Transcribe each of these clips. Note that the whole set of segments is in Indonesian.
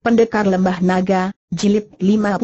Pendekar Lembah Naga, Jilid 55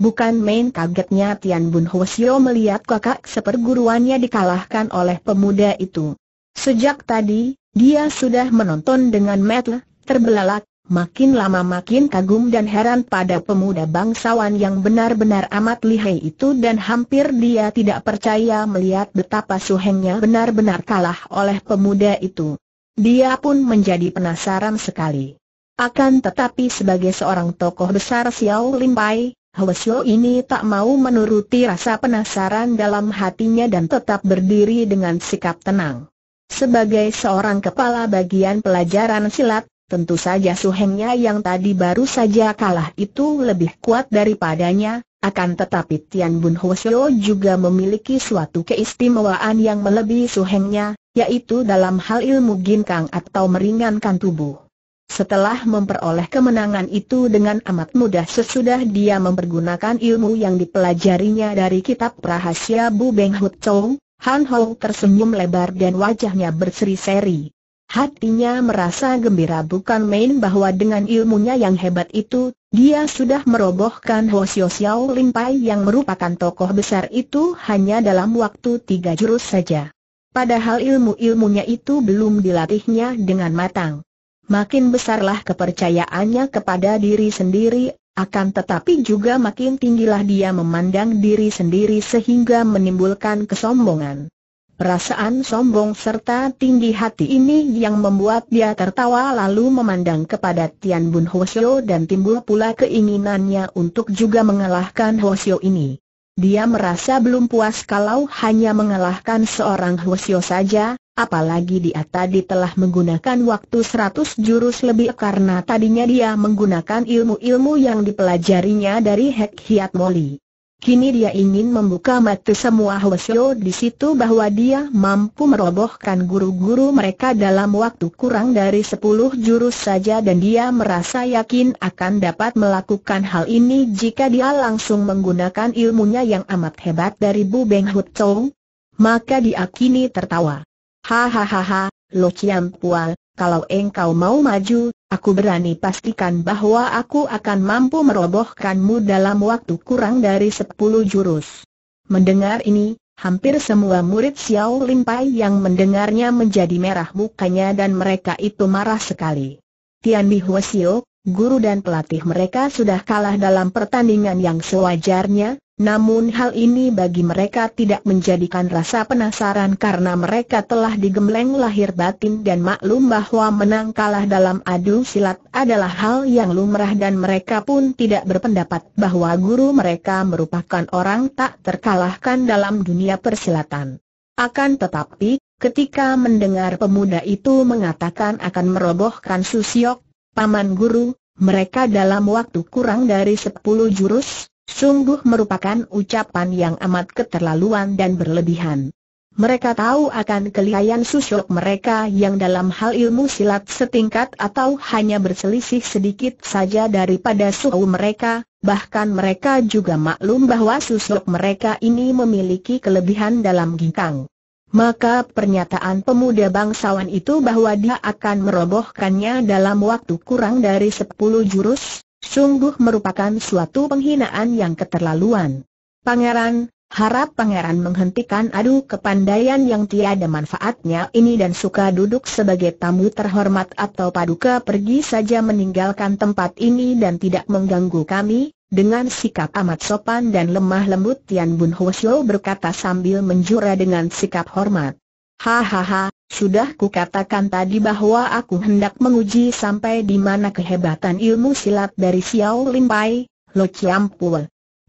Bukan main kagetnya Tian Bun Hwasyo melihat kakak seperguruannya dikalahkan oleh pemuda itu. Sejak tadi, dia sudah menonton dengan metel, terbelalak, makin lama makin kagum dan heran pada pemuda bangsawan yang benar-benar amat lihai itu dan hampir dia tidak percaya melihat betapa suhengnya benar-benar kalah oleh pemuda itu. Dia pun menjadi penasaran sekali. Akan tetapi sebagai seorang tokoh besar Xiao Lim Limpai, Hwesyo ini tak mau menuruti rasa penasaran dalam hatinya dan tetap berdiri dengan sikap tenang. Sebagai seorang kepala bagian pelajaran silat, tentu saja suhengnya yang tadi baru saja kalah itu lebih kuat daripadanya, akan tetapi Tian Bun Hwesyo juga memiliki suatu keistimewaan yang melebihi suhengnya, yaitu dalam hal ilmu ginkang atau meringankan tubuh. Setelah memperoleh kemenangan itu dengan amat mudah sesudah dia mempergunakan ilmu yang dipelajarinya dari kitab rahasia Bu Beng Hut Chong, Han Ho tersenyum lebar dan wajahnya berseri-seri. Hatinya merasa gembira bukan main bahwa dengan ilmunya yang hebat itu, dia sudah merobohkan Ho Xiao Xiao Pai yang merupakan tokoh besar itu hanya dalam waktu tiga jurus saja. Padahal ilmu-ilmunya itu belum dilatihnya dengan matang makin besarlah kepercayaannya kepada diri sendiri, akan tetapi juga makin tinggilah dia memandang diri sendiri sehingga menimbulkan kesombongan. Perasaan sombong serta tinggi hati ini yang membuat dia tertawa lalu memandang kepada Tian Bun Hosio dan timbul pula keinginannya untuk juga mengalahkan Hosio ini. Dia merasa belum puas kalau hanya mengalahkan seorang Hosio saja, Apalagi dia tadi telah menggunakan waktu seratus jurus lebih karena tadinya dia menggunakan ilmu-ilmu yang dipelajarinya dari Hek Hiat Moli. Kini dia ingin membuka mata semua Hwasyo di situ bahwa dia mampu merobohkan guru-guru mereka dalam waktu kurang dari sepuluh jurus saja dan dia merasa yakin akan dapat melakukan hal ini jika dia langsung menggunakan ilmunya yang amat hebat dari Bu Beng Hut Chou. Maka dia kini tertawa. Hahaha, Lo Chiam Pua, kalau engkau mau maju, aku berani pastikan bahwa aku akan mampu merobohkanmu dalam waktu kurang dari sepuluh jurus. Mendengar ini, hampir semua murid Xiao Lin Pai yang mendengarnya menjadi merah mukanya dan mereka itu marah sekali. Tian Bi Xiu, guru dan pelatih mereka sudah kalah dalam pertandingan yang sewajarnya, namun hal ini bagi mereka tidak menjadikan rasa penasaran karena mereka telah digembleng lahir batin dan maklum bahwa menang kalah dalam adu silat adalah hal yang lumrah dan mereka pun tidak berpendapat bahwa guru mereka merupakan orang tak terkalahkan dalam dunia persilatan. Akan tetapi, ketika mendengar pemuda itu mengatakan akan merobohkan Susiok, paman guru, mereka dalam waktu kurang dari 10 jurus, sungguh merupakan ucapan yang amat keterlaluan dan berlebihan. Mereka tahu akan kelihayan susuk mereka yang dalam hal ilmu silat setingkat atau hanya berselisih sedikit saja daripada suhu mereka, bahkan mereka juga maklum bahwa susuk mereka ini memiliki kelebihan dalam ginkang. Maka pernyataan pemuda bangsawan itu bahwa dia akan merobohkannya dalam waktu kurang dari 10 jurus, sungguh merupakan suatu penghinaan yang keterlaluan. Pangeran, harap pangeran menghentikan adu kepandaian yang tiada manfaatnya ini dan suka duduk sebagai tamu terhormat atau paduka pergi saja meninggalkan tempat ini dan tidak mengganggu kami, dengan sikap amat sopan dan lemah lembut Tian Bun Hwasyo berkata sambil menjura dengan sikap hormat. Hahaha, sudah kukatakan tadi bahwa aku hendak menguji sampai di mana kehebatan ilmu silat dari Xiao Lin Pai, Lo Chiam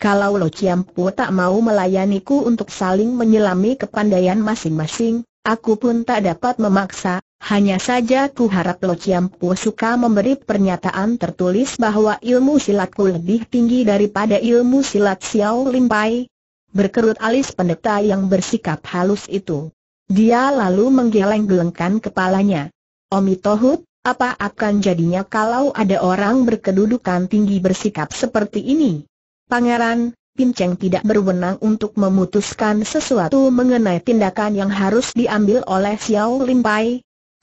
Kalau Lo Chiam tak mau melayaniku untuk saling menyelami kepandaian masing-masing, aku pun tak dapat memaksa, hanya saja ku harap Lo Chiam suka memberi pernyataan tertulis bahwa ilmu silatku lebih tinggi daripada ilmu silat Xiao Lin Berkerut alis pendeta yang bersikap halus itu. Dia lalu menggeleng-gelengkan kepalanya. Omi Tohut, apa akan jadinya kalau ada orang berkedudukan tinggi bersikap seperti ini? Pangeran, Pinceng tidak berwenang untuk memutuskan sesuatu mengenai tindakan yang harus diambil oleh Xiao Lin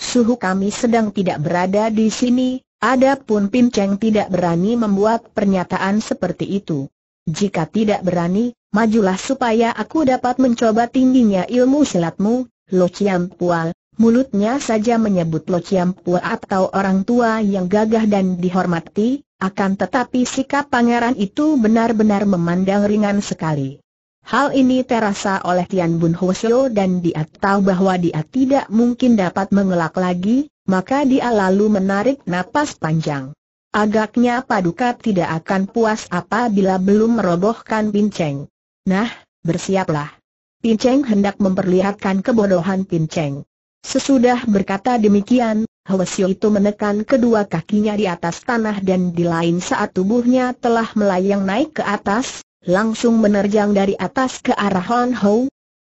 Suhu kami sedang tidak berada di sini, adapun Pinceng tidak berani membuat pernyataan seperti itu. Jika tidak berani, majulah supaya aku dapat mencoba tingginya ilmu silatmu, Lo Chiam Pual, mulutnya saja menyebut Lo Chiam Pual atau orang tua yang gagah dan dihormati, akan tetapi sikap pangeran itu benar-benar memandang ringan sekali. Hal ini terasa oleh Tian Bun Ho Seo dan dia tahu bahwa dia tidak mungkin dapat mengelak lagi, maka dia lalu menarik napas panjang. Agaknya Paduka tidak akan puas apabila belum merobohkan pinceng. Nah, bersiaplah. Pinceng hendak memperlihatkan kebodohan Pinceng. Sesudah berkata demikian, Siu itu menekan kedua kakinya di atas tanah dan di lain saat tubuhnya telah melayang naik ke atas, langsung menerjang dari atas ke arah Hon Ho.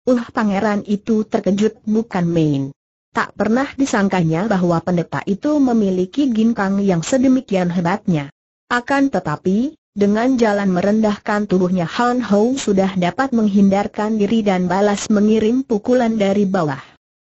Uh pangeran itu terkejut bukan main. Tak pernah disangkanya bahwa pendeta itu memiliki ginkang yang sedemikian hebatnya. Akan tetapi, dengan jalan merendahkan tubuhnya Han Hou sudah dapat menghindarkan diri dan balas mengirim pukulan dari bawah.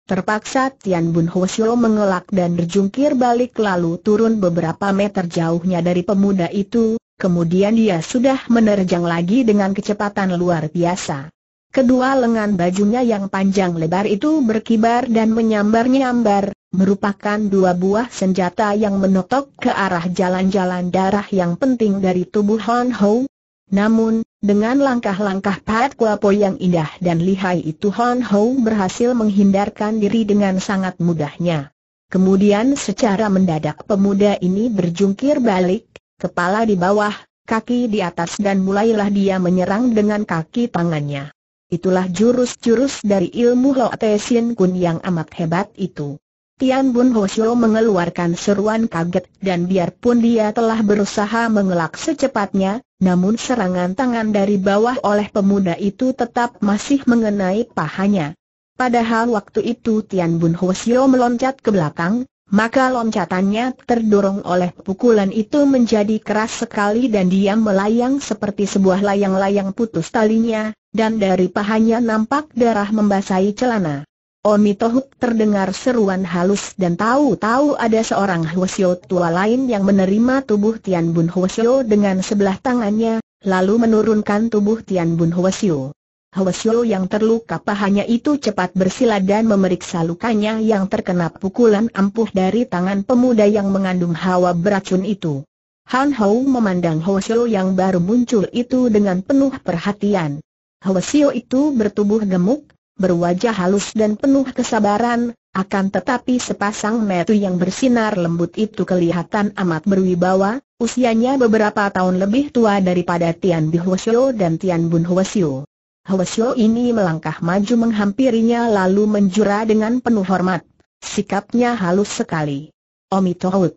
Terpaksa Tian Bun Hwasyo mengelak dan berjungkir balik lalu turun beberapa meter jauhnya dari pemuda itu, kemudian dia sudah menerjang lagi dengan kecepatan luar biasa. Kedua lengan bajunya yang panjang lebar itu berkibar dan menyambar-nyambar, merupakan dua buah senjata yang menotok ke arah jalan-jalan darah yang penting dari tubuh Han Ho. Namun, dengan langkah-langkah Pat Kuapo yang indah dan lihai itu Han Ho berhasil menghindarkan diri dengan sangat mudahnya. Kemudian secara mendadak pemuda ini berjungkir balik, kepala di bawah, kaki di atas dan mulailah dia menyerang dengan kaki tangannya. Itulah jurus-jurus dari ilmu Lo Te Sin Kun yang amat hebat itu. Tian Bun Hosyo mengeluarkan seruan kaget dan biarpun dia telah berusaha mengelak secepatnya, namun serangan tangan dari bawah oleh pemuda itu tetap masih mengenai pahanya. Padahal waktu itu Tian Bun Hosyo meloncat ke belakang, maka loncatannya terdorong oleh pukulan itu menjadi keras sekali dan dia melayang seperti sebuah layang-layang putus talinya, dan dari pahanya nampak darah membasahi celana. Omi Tohuk terdengar seruan halus dan tahu-tahu ada seorang Hwasyo tua lain yang menerima tubuh Tian Bun Hwasyo dengan sebelah tangannya, lalu menurunkan tubuh Tian Bun Hwasyo. Hwasyo yang terluka pahanya itu cepat bersila dan memeriksa lukanya yang terkena pukulan ampuh dari tangan pemuda yang mengandung hawa beracun itu. Han Hou memandang Hwasyo yang baru muncul itu dengan penuh perhatian. Hwasyo itu bertubuh gemuk, berwajah halus dan penuh kesabaran, akan tetapi sepasang metu yang bersinar lembut itu kelihatan amat berwibawa, usianya beberapa tahun lebih tua daripada Tian Bihuosyo dan Tian Bun Huosyo. Huosyo ini melangkah maju menghampirinya lalu menjura dengan penuh hormat. Sikapnya halus sekali. Omitohut.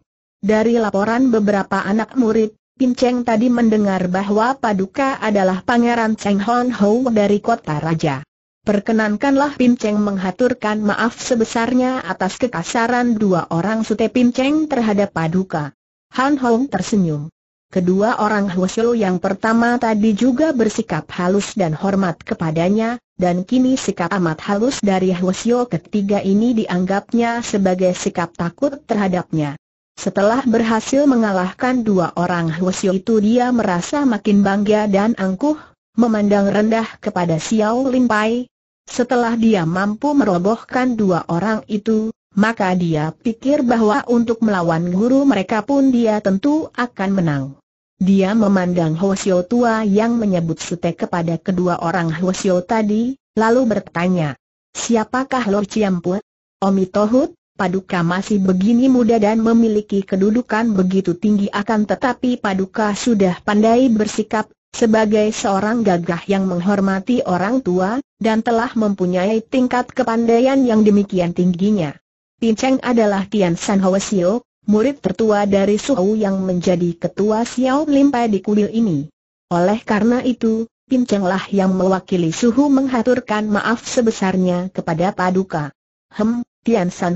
Dari laporan beberapa anak murid, Pinceng tadi mendengar bahwa Paduka adalah pangeran Cheng Hon Ho dari kota raja. Perkenankanlah Pinceng menghaturkan maaf sebesarnya atas kekasaran dua orang sute Pinceng terhadap Paduka. Han Hong tersenyum. Kedua orang Hwasyo yang pertama tadi juga bersikap halus dan hormat kepadanya, dan kini sikap amat halus dari Hwasyo ketiga ini dianggapnya sebagai sikap takut terhadapnya. Setelah berhasil mengalahkan dua orang Hwasyo itu dia merasa makin bangga dan angkuh, memandang rendah kepada Xiao Lin Pai. Setelah dia mampu merobohkan dua orang itu, maka dia pikir bahwa untuk melawan guru mereka pun dia tentu akan menang. Dia memandang Hwasyo tua yang menyebut sute kepada kedua orang Hwasyo tadi, lalu bertanya, Siapakah Lord Ciampur? Omi Paduka masih begini muda dan memiliki kedudukan begitu tinggi akan tetapi Paduka sudah pandai bersikap sebagai seorang gagah yang menghormati orang tua, dan telah mempunyai tingkat kepandaian yang demikian tingginya. Pinceng adalah Tian San murid tertua dari Suhu yang menjadi ketua Xiao Limpai di kuil ini. Oleh karena itu, Pincenglah yang mewakili Suhu menghaturkan maaf sebesarnya kepada Paduka. Hem, Tian San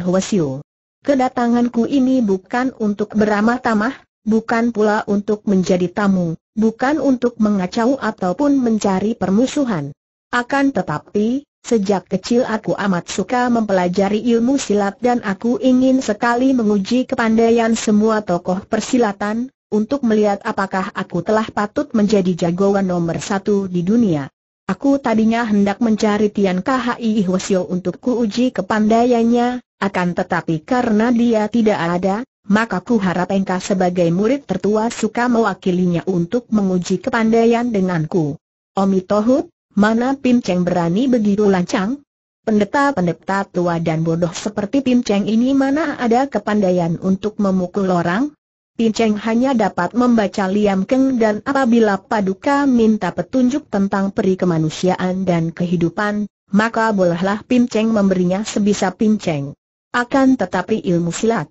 Kedatanganku ini bukan untuk beramah-tamah, bukan pula untuk menjadi tamu, bukan untuk mengacau ataupun mencari permusuhan. Akan tetapi, Sejak kecil aku amat suka mempelajari ilmu silat dan aku ingin sekali menguji kepandaian semua tokoh persilatan, untuk melihat apakah aku telah patut menjadi jagoan nomor satu di dunia. Aku tadinya hendak mencari Tian KHI Hwasyo untuk kuuji kepandaiannya, akan tetapi karena dia tidak ada, maka ku harap engkau sebagai murid tertua suka mewakilinya untuk menguji kepandaian denganku. Omi mana Pim Cheng berani begitu lancang? Pendeta-pendeta tua dan bodoh seperti Pim Cheng ini mana ada kepandaian untuk memukul orang? Pim Cheng hanya dapat membaca liam keng dan apabila paduka minta petunjuk tentang peri kemanusiaan dan kehidupan, maka bolehlah Pim Cheng memberinya sebisa Pim Cheng. Akan tetapi ilmu silat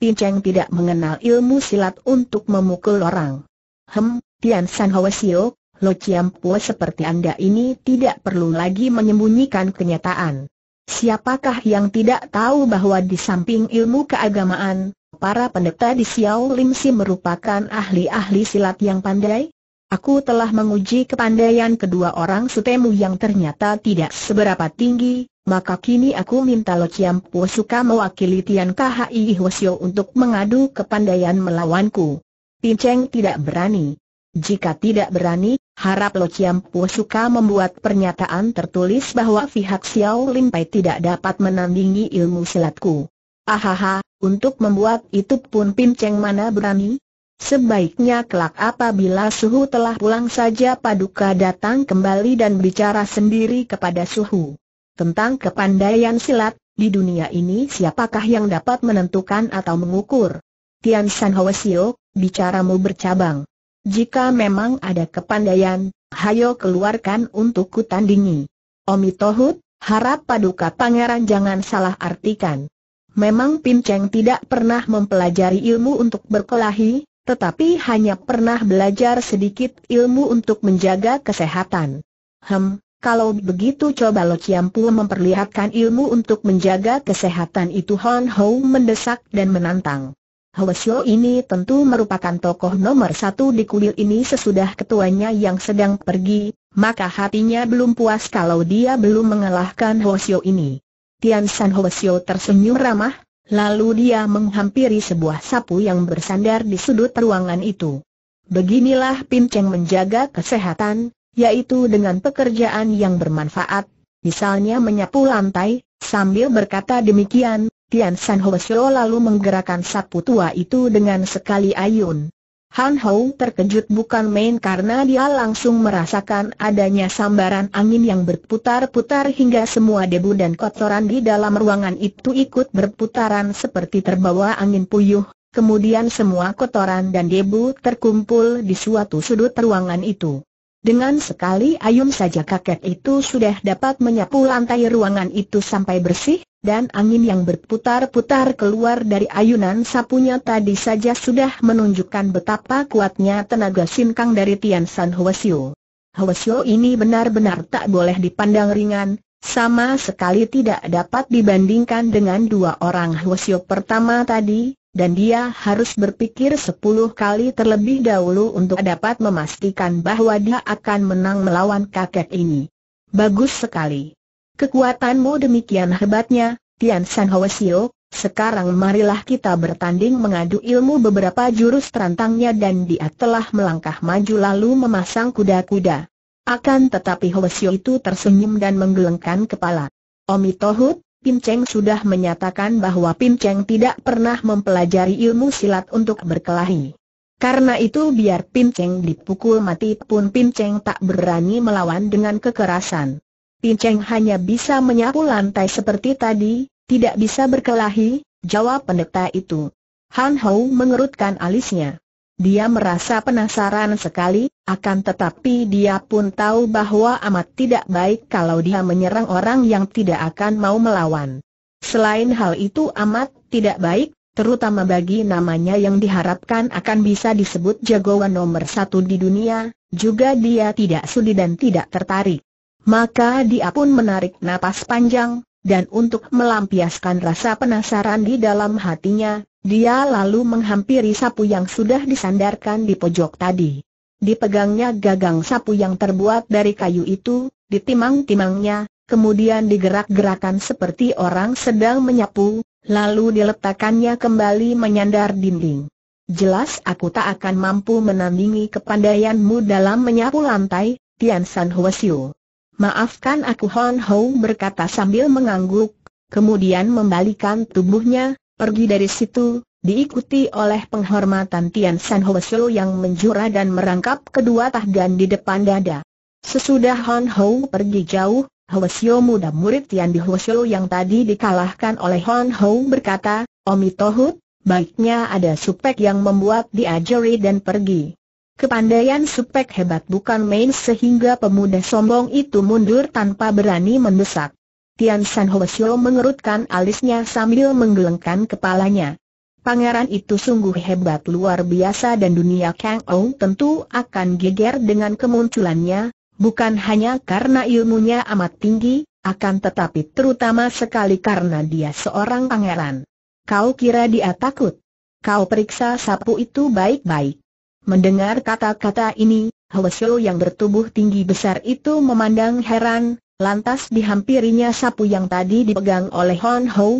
Cheng tidak mengenal ilmu silat untuk memukul orang. Hem, Tian San Hwa Sio, Lo Chiam Pua seperti Anda ini tidak perlu lagi menyembunyikan kenyataan. Siapakah yang tidak tahu bahwa di samping ilmu keagamaan, para pendeta di Xiao Lim Si merupakan ahli-ahli silat yang pandai? Aku telah menguji kepandaian kedua orang sutemu yang ternyata tidak seberapa tinggi, maka kini aku minta Lo Chiam Po suka mewakili Tian KHI Hwasyo untuk mengadu kepandaian melawanku. Cheng tidak berani. Jika tidak berani, harap Lo Chiam Po suka membuat pernyataan tertulis bahwa pihak Xiao Lim Pai tidak dapat menandingi ilmu silatku. Ahaha, untuk membuat itu pun Pin Cheng mana berani? Sebaiknya kelak apabila Suhu telah pulang saja Paduka datang kembali dan bicara sendiri kepada Suhu. Tentang kepandaian silat, di dunia ini siapakah yang dapat menentukan atau mengukur? Tian San Hwasio, bicaramu bercabang. Jika memang ada kepandaian, hayo keluarkan untuk kutandingi. Omi Tohut, harap Paduka Pangeran jangan salah artikan. Memang Pinceng tidak pernah mempelajari ilmu untuk berkelahi, tetapi hanya pernah belajar sedikit ilmu untuk menjaga kesehatan. Hem, kalau begitu coba Lo Chiampu memperlihatkan ilmu untuk menjaga kesehatan itu Hon Ho mendesak dan menantang. Hwasyo ini tentu merupakan tokoh nomor satu di kuil ini sesudah ketuanya yang sedang pergi, maka hatinya belum puas kalau dia belum mengalahkan Hwasyo ini. Tian San Hwasyo tersenyum ramah, Lalu dia menghampiri sebuah sapu yang bersandar di sudut ruangan itu. Beginilah Cheng menjaga kesehatan, yaitu dengan pekerjaan yang bermanfaat, misalnya menyapu lantai, sambil berkata demikian, Tian San Ho lalu menggerakkan sapu tua itu dengan sekali ayun. Han Hou terkejut bukan main karena dia langsung merasakan adanya sambaran angin yang berputar-putar hingga semua debu dan kotoran di dalam ruangan itu ikut berputaran seperti terbawa angin puyuh, kemudian semua kotoran dan debu terkumpul di suatu sudut ruangan itu. Dengan sekali ayun saja kakek itu sudah dapat menyapu lantai ruangan itu sampai bersih, dan angin yang berputar-putar keluar dari ayunan sapunya tadi saja sudah menunjukkan betapa kuatnya tenaga sinkang dari Tian San Hwasyo. Hwasyo ini benar-benar tak boleh dipandang ringan, sama sekali tidak dapat dibandingkan dengan dua orang Hwasyo pertama tadi, dan dia harus berpikir sepuluh kali terlebih dahulu untuk dapat memastikan bahwa dia akan menang melawan kakek ini. Bagus sekali. Kekuatanmu demikian hebatnya, Tian San Hwasio, sekarang marilah kita bertanding mengadu ilmu beberapa jurus terantangnya dan dia telah melangkah maju lalu memasang kuda-kuda. Akan tetapi Hwasio itu tersenyum dan menggelengkan kepala. Omi Tohut, Pinceng Cheng sudah menyatakan bahwa Pin Cheng tidak pernah mempelajari ilmu silat untuk berkelahi. Karena itu biar Pin Cheng dipukul mati pun Pin Cheng tak berani melawan dengan kekerasan. Pin Cheng hanya bisa menyapu lantai seperti tadi, tidak bisa berkelahi, jawab pendeta itu. Han Hou mengerutkan alisnya. Dia merasa penasaran sekali, akan tetapi dia pun tahu bahwa amat tidak baik kalau dia menyerang orang yang tidak akan mau melawan. Selain hal itu amat tidak baik, terutama bagi namanya yang diharapkan akan bisa disebut jagoan nomor satu di dunia, juga dia tidak sudi dan tidak tertarik. Maka dia pun menarik napas panjang, dan untuk melampiaskan rasa penasaran di dalam hatinya, dia lalu menghampiri sapu yang sudah disandarkan di pojok tadi. Dipegangnya gagang sapu yang terbuat dari kayu itu, ditimang-timangnya, kemudian digerak-gerakan seperti orang sedang menyapu, lalu diletakkannya kembali menyandar dinding. Jelas aku tak akan mampu menandingi kepandaianmu dalam menyapu lantai, Tian San Hwasyu. Maafkan aku Hon Ho berkata sambil mengangguk, kemudian membalikan tubuhnya, pergi dari situ, diikuti oleh penghormatan Tian San Ho Xiu yang menjura dan merangkap kedua tahgan di depan dada. Sesudah Hon Ho pergi jauh, Ho muda murid Tian Di Ho yang tadi dikalahkan oleh Hon Ho berkata, Omi Tohut, baiknya ada supek yang membuat dia diajari dan pergi. Kepandaian Supek hebat bukan main sehingga pemuda sombong itu mundur tanpa berani mendesak. Tian San Hwasyo mengerutkan alisnya sambil menggelengkan kepalanya. Pangeran itu sungguh hebat luar biasa dan dunia Kang Ou tentu akan geger dengan kemunculannya, bukan hanya karena ilmunya amat tinggi, akan tetapi terutama sekali karena dia seorang pangeran. Kau kira dia takut? Kau periksa sapu itu baik-baik. Mendengar kata-kata ini, Hwesho yang bertubuh tinggi besar itu memandang heran, lantas dihampirinya sapu yang tadi dipegang oleh Hon Ho.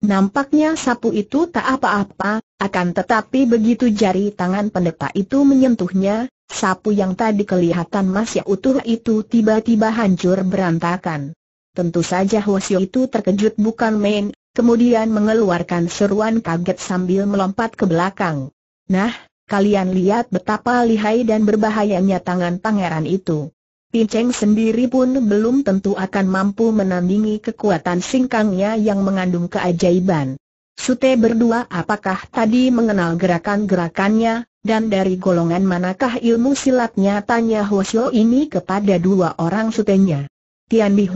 Nampaknya sapu itu tak apa-apa, akan tetapi begitu jari tangan pendeta itu menyentuhnya, sapu yang tadi kelihatan masih utuh itu tiba-tiba hancur berantakan. Tentu saja Hwesho itu terkejut bukan main, kemudian mengeluarkan seruan kaget sambil melompat ke belakang. Nah, Kalian lihat betapa lihai dan berbahayanya tangan pangeran itu. Pinceng sendiri pun belum tentu akan mampu menandingi kekuatan singkangnya yang mengandung keajaiban. Sute berdua apakah tadi mengenal gerakan-gerakannya, dan dari golongan manakah ilmu silatnya tanya Hoshio ini kepada dua orang sutenya. Tian Bi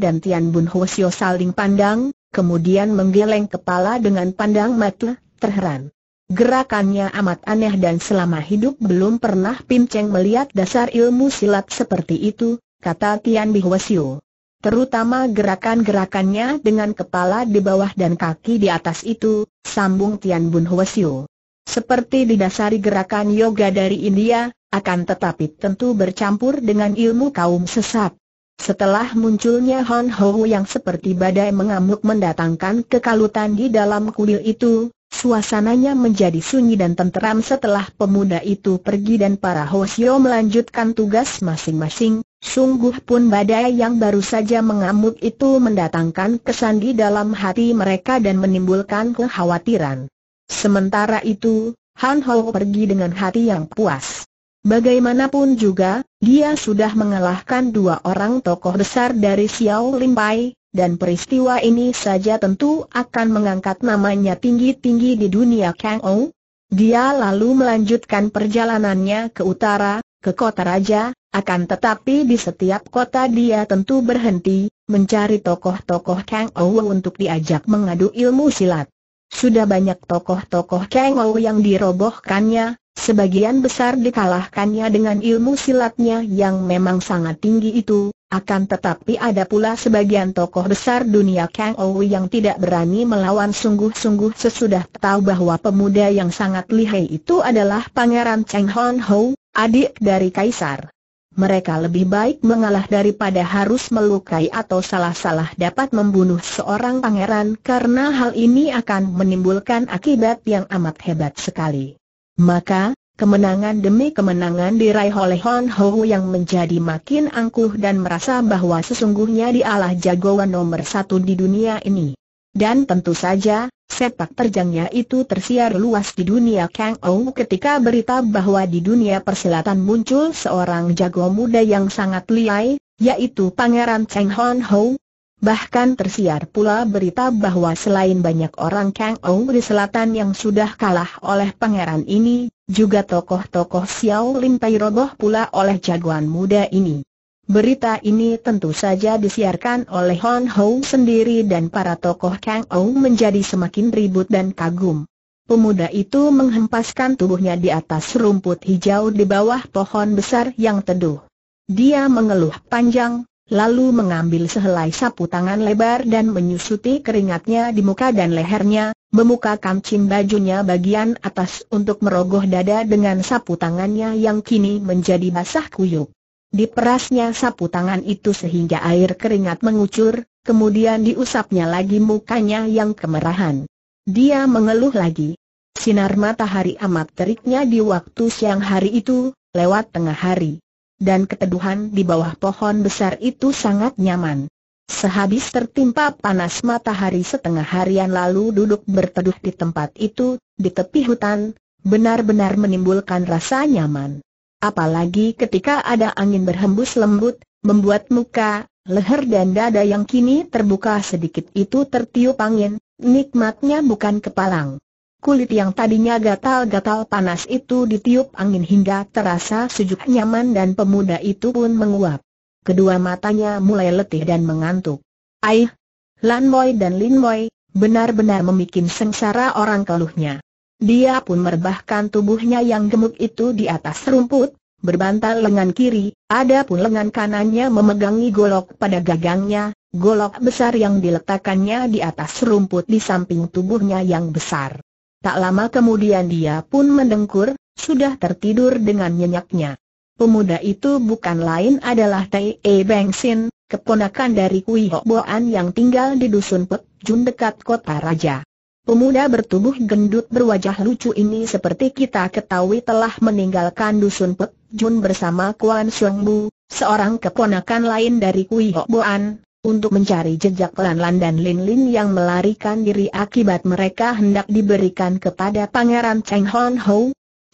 dan Tian Bun Hoshio saling pandang, kemudian menggeleng kepala dengan pandang mata, terheran. Gerakannya amat aneh dan selama hidup belum pernah Pim Cheng melihat dasar ilmu silat seperti itu, kata Tian Bihuasio. Terutama gerakan-gerakannya dengan kepala di bawah dan kaki di atas itu, sambung Tian Bun Huasio. Seperti didasari gerakan yoga dari India, akan tetapi tentu bercampur dengan ilmu kaum sesat. Setelah munculnya Hon Ho yang seperti badai mengamuk mendatangkan kekalutan di dalam kuil itu, Suasananya menjadi sunyi dan tenteram setelah pemuda itu pergi dan para Hosio melanjutkan tugas masing-masing, sungguh pun badai yang baru saja mengamuk itu mendatangkan kesan di dalam hati mereka dan menimbulkan kekhawatiran. Sementara itu, Han Ho pergi dengan hati yang puas. Bagaimanapun juga, dia sudah mengalahkan dua orang tokoh besar dari Xiao Limpai, dan peristiwa ini saja tentu akan mengangkat namanya tinggi-tinggi di dunia Kang Ou. Dia lalu melanjutkan perjalanannya ke utara, ke kota raja, akan tetapi di setiap kota dia tentu berhenti, mencari tokoh-tokoh Kang Ou untuk diajak mengadu ilmu silat. Sudah banyak tokoh-tokoh Kang Ou yang dirobohkannya, sebagian besar dikalahkannya dengan ilmu silatnya yang memang sangat tinggi itu, akan tetapi ada pula sebagian tokoh besar dunia Kang Ou yang tidak berani melawan sungguh-sungguh sesudah tahu bahwa pemuda yang sangat lihai itu adalah Pangeran Cheng Hon Ho, adik dari Kaisar. Mereka lebih baik mengalah daripada harus melukai atau salah-salah dapat membunuh seorang pangeran karena hal ini akan menimbulkan akibat yang amat hebat sekali. Maka, Kemenangan demi kemenangan diraih oleh Hon Ho yang menjadi makin angkuh dan merasa bahwa sesungguhnya dialah jagoan nomor satu di dunia ini. Dan tentu saja, sepak terjangnya itu tersiar luas di dunia Kang Ou ketika berita bahwa di dunia persilatan muncul seorang jago muda yang sangat liai, yaitu Pangeran Cheng Hon Ho, Bahkan tersiar pula berita bahwa selain banyak orang Kang Ou di selatan yang sudah kalah oleh pangeran ini, juga tokoh-tokoh Xiao Limpai roboh pula oleh jagoan muda ini. Berita ini tentu saja disiarkan oleh Hon Ho sendiri dan para tokoh Kang Ou menjadi semakin ribut dan kagum. Pemuda itu menghempaskan tubuhnya di atas rumput hijau di bawah pohon besar yang teduh. Dia mengeluh panjang, lalu mengambil sehelai sapu tangan lebar dan menyusuti keringatnya di muka dan lehernya, membuka kancing bajunya bagian atas untuk merogoh dada dengan sapu tangannya yang kini menjadi basah kuyuk. Diperasnya sapu tangan itu sehingga air keringat mengucur, kemudian diusapnya lagi mukanya yang kemerahan. Dia mengeluh lagi. Sinar matahari amat teriknya di waktu siang hari itu, lewat tengah hari dan keteduhan di bawah pohon besar itu sangat nyaman. Sehabis tertimpa panas matahari setengah harian lalu duduk berteduh di tempat itu, di tepi hutan, benar-benar menimbulkan rasa nyaman. Apalagi ketika ada angin berhembus lembut, membuat muka, leher dan dada yang kini terbuka sedikit itu tertiup angin, nikmatnya bukan kepalang. Kulit yang tadinya gatal-gatal panas itu ditiup angin hingga terasa sejuk nyaman dan pemuda itu pun menguap. Kedua matanya mulai letih dan mengantuk. Aih! Lan Moy dan Lin Moy, benar-benar membuat sengsara orang keluhnya. Dia pun merebahkan tubuhnya yang gemuk itu di atas rumput, berbantal lengan kiri, ada pun lengan kanannya memegangi golok pada gagangnya, golok besar yang diletakkannya di atas rumput di samping tubuhnya yang besar. Tak lama kemudian dia pun mendengkur, sudah tertidur dengan nyenyaknya. Pemuda itu bukan lain adalah Tai e Sin, keponakan dari Kui Ho Boan yang tinggal di dusun Pek Jun dekat kota Raja. Pemuda bertubuh gendut berwajah lucu ini seperti kita ketahui telah meninggalkan dusun Pek Jun bersama Kuan Suang Bu, seorang keponakan lain dari Kui Ho Boan, untuk mencari jejak Lan Lan dan Lin Lin yang melarikan diri akibat mereka hendak diberikan kepada Pangeran Cheng Hon Ho.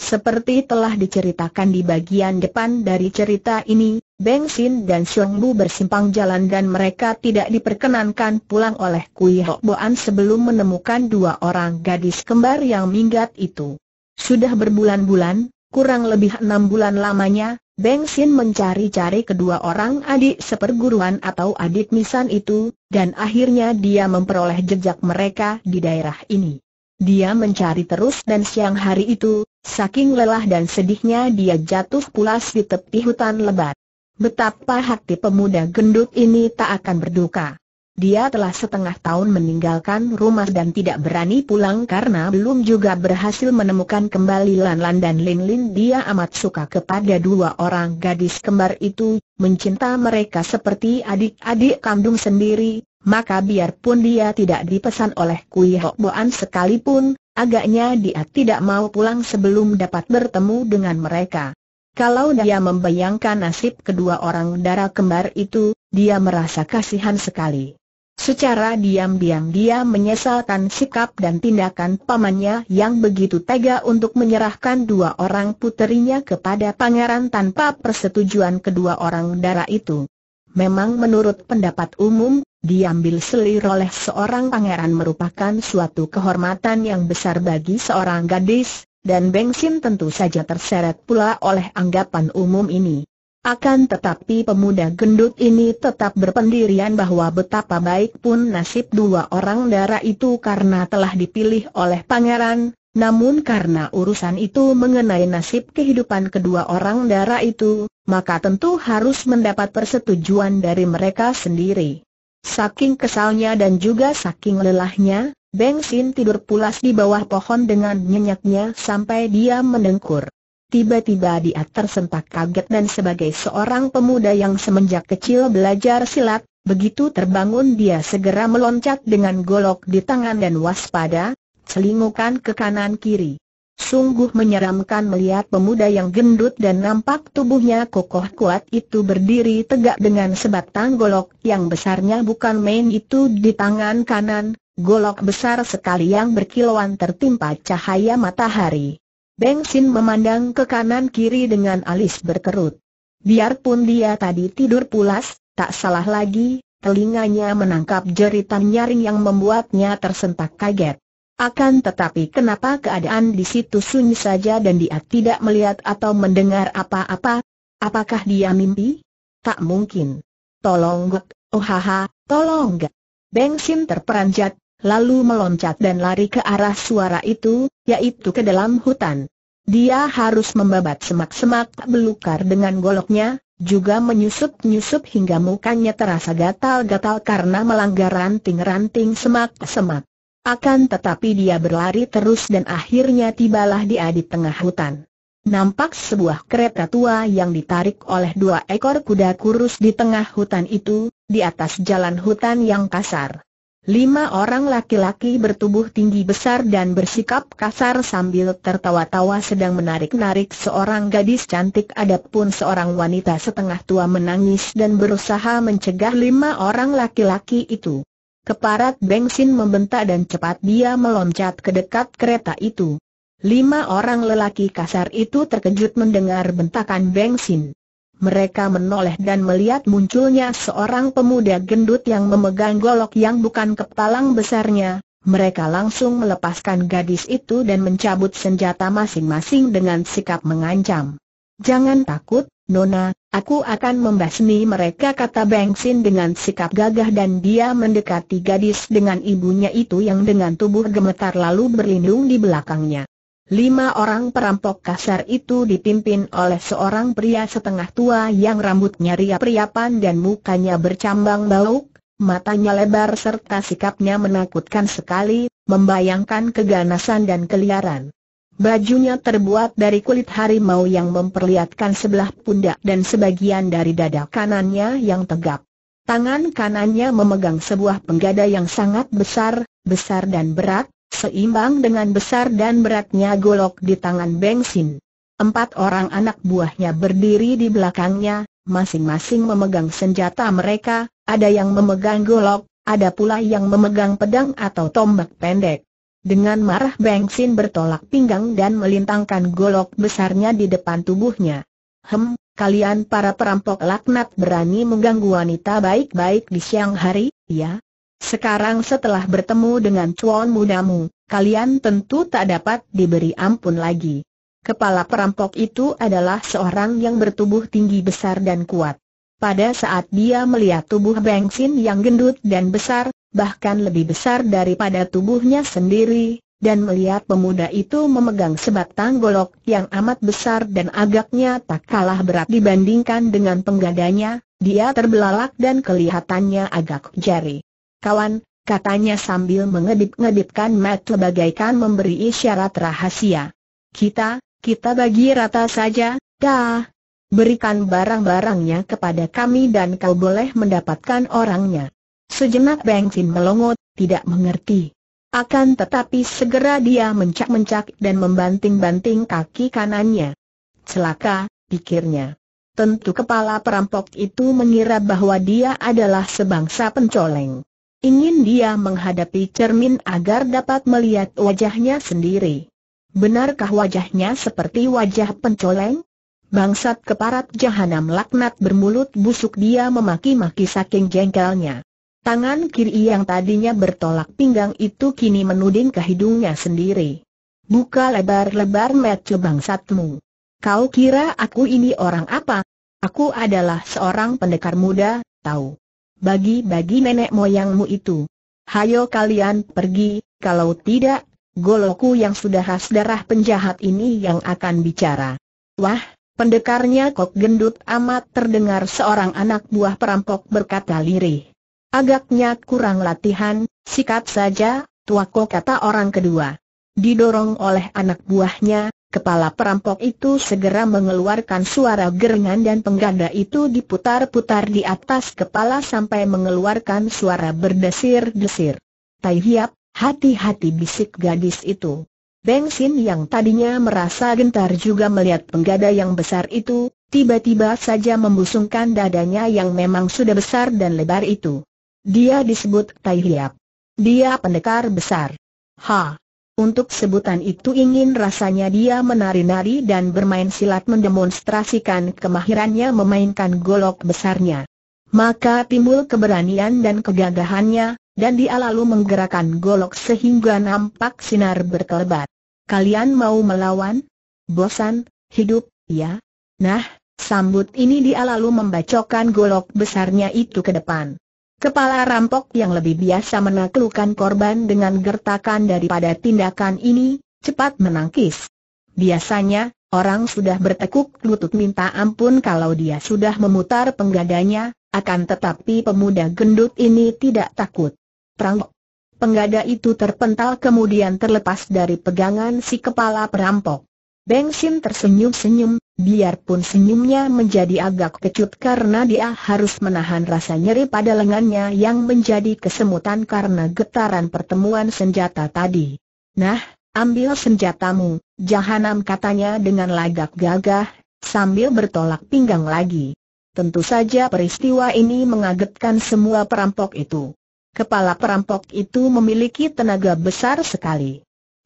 Seperti telah diceritakan di bagian depan dari cerita ini, Beng Xin dan Xiong Bu bersimpang jalan dan mereka tidak diperkenankan pulang oleh Kui Hok Boan sebelum menemukan dua orang gadis kembar yang minggat itu. Sudah berbulan-bulan, kurang lebih enam bulan lamanya, Beng Xin mencari-cari kedua orang adik seperguruan atau adik misan itu, dan akhirnya dia memperoleh jejak mereka di daerah ini. Dia mencari terus dan siang hari itu, saking lelah dan sedihnya dia jatuh pulas di tepi hutan lebat. Betapa hati pemuda gendut ini tak akan berduka. Dia telah setengah tahun meninggalkan rumah dan tidak berani pulang karena belum juga berhasil menemukan kembali Lan Lan dan Lin Lin. Dia amat suka kepada dua orang gadis kembar itu, mencinta mereka seperti adik-adik kandung sendiri, maka biarpun dia tidak dipesan oleh Kui Hok Boan sekalipun, agaknya dia tidak mau pulang sebelum dapat bertemu dengan mereka. Kalau dia membayangkan nasib kedua orang darah kembar itu, dia merasa kasihan sekali. Secara diam-diam dia menyesalkan sikap dan tindakan pamannya yang begitu tega untuk menyerahkan dua orang puterinya kepada pangeran tanpa persetujuan kedua orang darah itu. Memang menurut pendapat umum, diambil selir oleh seorang pangeran merupakan suatu kehormatan yang besar bagi seorang gadis, dan Sin tentu saja terseret pula oleh anggapan umum ini. Akan tetapi pemuda gendut ini tetap berpendirian bahwa betapa baik pun nasib dua orang dara itu karena telah dipilih oleh pangeran, namun karena urusan itu mengenai nasib kehidupan kedua orang dara itu, maka tentu harus mendapat persetujuan dari mereka sendiri. Saking kesalnya dan juga saking lelahnya, Beng Sin tidur pulas di bawah pohon dengan nyenyaknya sampai dia mendengkur. Tiba-tiba dia tersentak kaget dan sebagai seorang pemuda yang semenjak kecil belajar silat, begitu terbangun dia segera meloncat dengan golok di tangan dan waspada, selingukan ke kanan kiri. Sungguh menyeramkan melihat pemuda yang gendut dan nampak tubuhnya kokoh kuat itu berdiri tegak dengan sebatang golok yang besarnya bukan main itu di tangan kanan, golok besar sekali yang berkilauan tertimpa cahaya matahari. Beng Sin memandang ke kanan kiri dengan alis berkerut. Biarpun dia tadi tidur pulas, tak salah lagi, telinganya menangkap jeritan nyaring yang membuatnya tersentak kaget. Akan tetapi kenapa keadaan di situ sunyi saja dan dia tidak melihat atau mendengar apa-apa? Apakah dia mimpi? Tak mungkin. Tolong gak, oh haha, tolong gak. Beng Sin terperanjat, lalu meloncat dan lari ke arah suara itu, yaitu ke dalam hutan. Dia harus membabat semak-semak belukar dengan goloknya, juga menyusup-nyusup hingga mukanya terasa gatal-gatal karena melanggar ranting-ranting semak-semak. Akan tetapi dia berlari terus dan akhirnya tibalah dia di tengah hutan. Nampak sebuah kereta tua yang ditarik oleh dua ekor kuda kurus di tengah hutan itu, di atas jalan hutan yang kasar. Lima orang laki-laki bertubuh tinggi besar dan bersikap kasar sambil tertawa-tawa sedang menarik-narik seorang gadis cantik adapun seorang wanita setengah tua menangis dan berusaha mencegah lima orang laki-laki itu. Keparat bensin membentak dan cepat dia meloncat ke dekat kereta itu. Lima orang lelaki kasar itu terkejut mendengar bentakan bensin. Mereka menoleh dan melihat munculnya seorang pemuda gendut yang memegang golok yang bukan kepalang besarnya. Mereka langsung melepaskan gadis itu dan mencabut senjata masing-masing dengan sikap mengancam. Jangan takut, Nona, aku akan membasmi mereka kata Bengsin dengan sikap gagah dan dia mendekati gadis dengan ibunya itu yang dengan tubuh gemetar lalu berlindung di belakangnya. Lima orang perampok kasar itu dipimpin oleh seorang pria setengah tua yang rambutnya riap-riapan dan mukanya bercambang bauk, matanya lebar serta sikapnya menakutkan sekali, membayangkan keganasan dan keliaran. Bajunya terbuat dari kulit harimau yang memperlihatkan sebelah pundak dan sebagian dari dada kanannya yang tegap. Tangan kanannya memegang sebuah penggada yang sangat besar, besar dan berat, seimbang dengan besar dan beratnya golok di tangan Bengsin. Empat orang anak buahnya berdiri di belakangnya, masing-masing memegang senjata mereka, ada yang memegang golok, ada pula yang memegang pedang atau tombak pendek. Dengan marah Bengsin bertolak pinggang dan melintangkan golok besarnya di depan tubuhnya. Hem, kalian para perampok laknat berani mengganggu wanita baik-baik di siang hari, ya? Sekarang setelah bertemu dengan cuan mudamu, kalian tentu tak dapat diberi ampun lagi. Kepala perampok itu adalah seorang yang bertubuh tinggi besar dan kuat. Pada saat dia melihat tubuh Bengsin yang gendut dan besar, bahkan lebih besar daripada tubuhnya sendiri, dan melihat pemuda itu memegang sebatang golok yang amat besar dan agaknya tak kalah berat dibandingkan dengan penggadanya, dia terbelalak dan kelihatannya agak jari kawan, katanya sambil mengedip-ngedipkan mata bagaikan memberi isyarat rahasia. Kita, kita bagi rata saja, dah. Berikan barang-barangnya kepada kami dan kau boleh mendapatkan orangnya. Sejenak Beng Sin melongot, tidak mengerti. Akan tetapi segera dia mencak-mencak dan membanting-banting kaki kanannya. Celaka, pikirnya. Tentu kepala perampok itu mengira bahwa dia adalah sebangsa pencoleng. Ingin dia menghadapi cermin agar dapat melihat wajahnya sendiri. Benarkah wajahnya seperti wajah pencoleng? Bangsat keparat jahanam laknat bermulut busuk dia memaki-maki saking jengkelnya. Tangan kiri yang tadinya bertolak pinggang itu kini menuding ke hidungnya sendiri. Buka lebar-lebar mata bangsatmu. Kau kira aku ini orang apa? Aku adalah seorang pendekar muda, tahu bagi-bagi nenek moyangmu itu. Hayo kalian pergi, kalau tidak, goloku yang sudah khas darah penjahat ini yang akan bicara. Wah, pendekarnya kok gendut amat terdengar seorang anak buah perampok berkata lirih. Agaknya kurang latihan, sikat saja, tuako kata orang kedua. Didorong oleh anak buahnya, Kepala perampok itu segera mengeluarkan suara gerengan dan pengganda itu diputar-putar di atas kepala sampai mengeluarkan suara berdesir-desir. Tai Hiap, hati-hati bisik gadis itu. Beng Sin yang tadinya merasa gentar juga melihat penggada yang besar itu, tiba-tiba saja membusungkan dadanya yang memang sudah besar dan lebar itu. Dia disebut Tai Hiap. Dia pendekar besar. Ha! Untuk sebutan itu ingin rasanya dia menari-nari dan bermain silat mendemonstrasikan kemahirannya memainkan golok besarnya. Maka timbul keberanian dan kegagahannya, dan dia lalu menggerakkan golok sehingga nampak sinar berkelebat. Kalian mau melawan? Bosan, hidup, ya? Nah, sambut ini dia lalu membacokan golok besarnya itu ke depan. Kepala rampok yang lebih biasa menaklukkan korban dengan gertakan daripada tindakan ini, cepat menangkis. Biasanya, orang sudah bertekuk lutut minta ampun kalau dia sudah memutar penggadanya, akan tetapi pemuda gendut ini tidak takut. Perampok. Penggada itu terpental kemudian terlepas dari pegangan si kepala perampok. Beng Sin tersenyum-senyum, biarpun senyumnya menjadi agak kecut karena dia harus menahan rasa nyeri pada lengannya yang menjadi kesemutan karena getaran pertemuan senjata tadi. Nah, ambil senjatamu, jahanam katanya dengan lagak gagah, sambil bertolak pinggang lagi. Tentu saja peristiwa ini mengagetkan semua perampok itu. Kepala perampok itu memiliki tenaga besar sekali.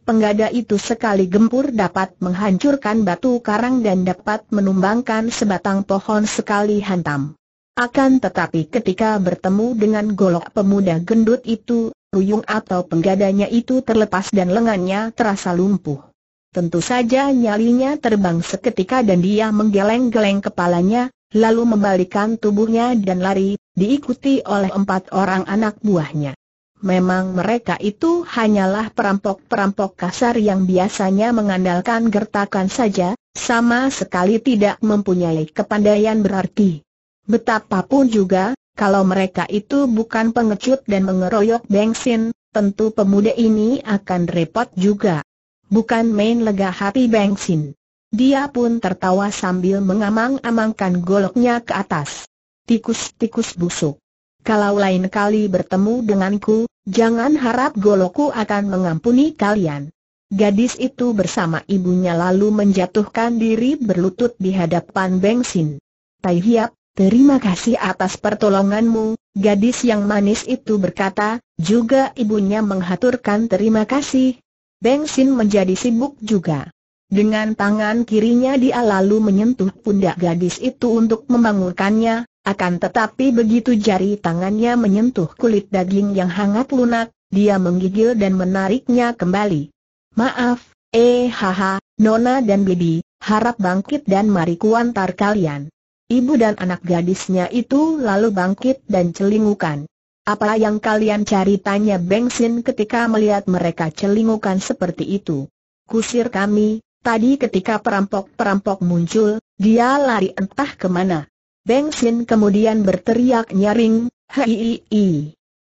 Penggada itu sekali gempur dapat menghancurkan batu karang dan dapat menumbangkan sebatang pohon sekali hantam. Akan tetapi ketika bertemu dengan golok pemuda gendut itu, ruyung atau penggadanya itu terlepas dan lengannya terasa lumpuh. Tentu saja nyalinya terbang seketika dan dia menggeleng-geleng kepalanya, lalu membalikan tubuhnya dan lari, diikuti oleh empat orang anak buahnya memang mereka itu hanyalah perampok-perampok kasar yang biasanya mengandalkan gertakan saja, sama sekali tidak mempunyai kepandaian berarti. Betapapun juga, kalau mereka itu bukan pengecut dan mengeroyok bensin, tentu pemuda ini akan repot juga. Bukan main lega hati bensin. Dia pun tertawa sambil mengamang-amangkan goloknya ke atas. Tikus-tikus busuk. Kalau lain kali bertemu denganku, Jangan harap Goloku akan mengampuni kalian. Gadis itu bersama ibunya lalu menjatuhkan diri berlutut di hadapan bensin. Tai Hiap, terima kasih atas pertolonganmu, gadis yang manis itu berkata, juga ibunya menghaturkan terima kasih. Bensin menjadi sibuk juga. Dengan tangan kirinya dia lalu menyentuh pundak gadis itu untuk membangunkannya, akan tetapi begitu jari tangannya menyentuh kulit daging yang hangat lunak, dia menggigil dan menariknya kembali. Maaf, eh haha, Nona dan Bibi, harap bangkit dan mari kuantar kalian. Ibu dan anak gadisnya itu lalu bangkit dan celingukan. Apa yang kalian cari tanya Bengsin ketika melihat mereka celingukan seperti itu. Kusir kami, tadi ketika perampok-perampok muncul, dia lari entah kemana. Beng Sin kemudian berteriak nyaring, hei